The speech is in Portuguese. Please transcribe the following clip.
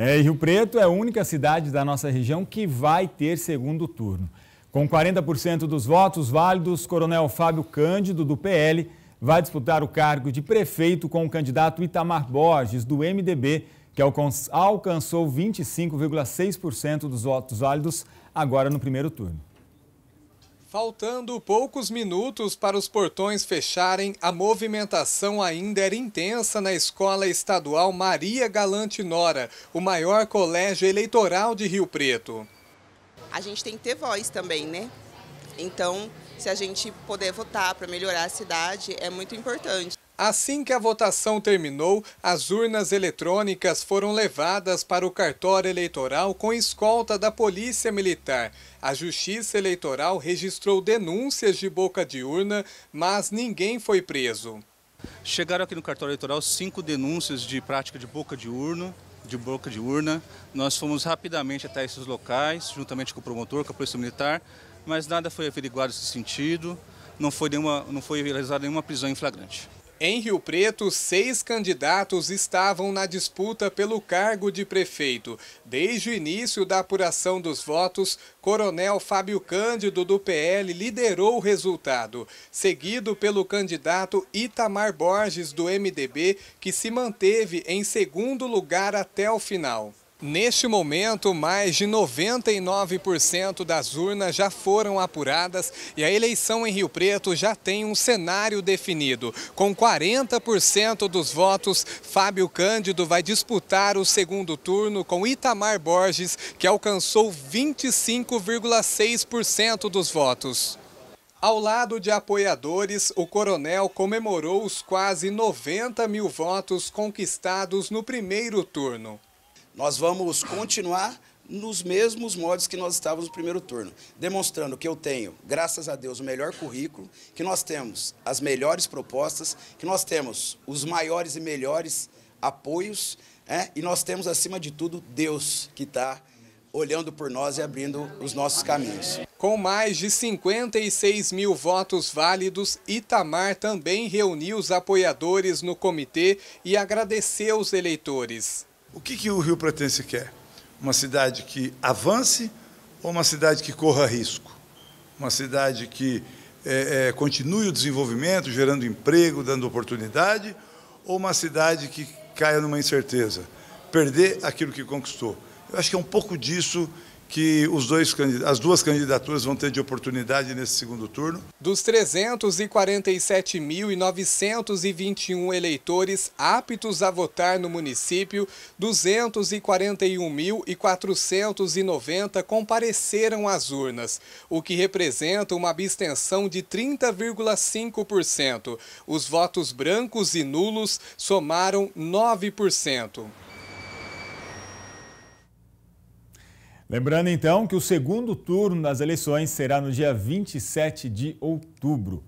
É, Rio Preto é a única cidade da nossa região que vai ter segundo turno. Com 40% dos votos válidos, Coronel Fábio Cândido, do PL, vai disputar o cargo de prefeito com o candidato Itamar Borges, do MDB, que alcançou 25,6% dos votos válidos agora no primeiro turno. Faltando poucos minutos para os portões fecharem, a movimentação ainda era intensa na Escola Estadual Maria Galante Nora, o maior colégio eleitoral de Rio Preto. A gente tem que ter voz também, né? Então, se a gente puder votar para melhorar a cidade, é muito importante. Assim que a votação terminou, as urnas eletrônicas foram levadas para o cartório eleitoral com escolta da Polícia Militar. A Justiça Eleitoral registrou denúncias de boca de urna, mas ninguém foi preso. Chegaram aqui no cartório eleitoral cinco denúncias de prática de boca de urna, de boca de urna. Nós fomos rapidamente até esses locais, juntamente com o promotor, com a Polícia Militar, mas nada foi averiguado nesse sentido, não foi, nenhuma, não foi realizada nenhuma prisão em flagrante. Em Rio Preto, seis candidatos estavam na disputa pelo cargo de prefeito. Desde o início da apuração dos votos, Coronel Fábio Cândido, do PL, liderou o resultado, seguido pelo candidato Itamar Borges, do MDB, que se manteve em segundo lugar até o final. Neste momento, mais de 99% das urnas já foram apuradas e a eleição em Rio Preto já tem um cenário definido. Com 40% dos votos, Fábio Cândido vai disputar o segundo turno com Itamar Borges, que alcançou 25,6% dos votos. Ao lado de apoiadores, o coronel comemorou os quase 90 mil votos conquistados no primeiro turno. Nós vamos continuar nos mesmos modos que nós estávamos no primeiro turno, demonstrando que eu tenho, graças a Deus, o melhor currículo, que nós temos as melhores propostas, que nós temos os maiores e melhores apoios, é, e nós temos, acima de tudo, Deus que está olhando por nós e abrindo os nossos caminhos. Com mais de 56 mil votos válidos, Itamar também reuniu os apoiadores no comitê e agradeceu os eleitores. O que, que o Rio Pretense quer? Uma cidade que avance ou uma cidade que corra risco? Uma cidade que é, é, continue o desenvolvimento, gerando emprego, dando oportunidade, ou uma cidade que caia numa incerteza, perder aquilo que conquistou? Eu acho que é um pouco disso que os dois, as duas candidaturas vão ter de oportunidade nesse segundo turno. Dos 347.921 eleitores aptos a votar no município, 241.490 compareceram às urnas, o que representa uma abstenção de 30,5%. Os votos brancos e nulos somaram 9%. Lembrando então que o segundo turno das eleições será no dia 27 de outubro.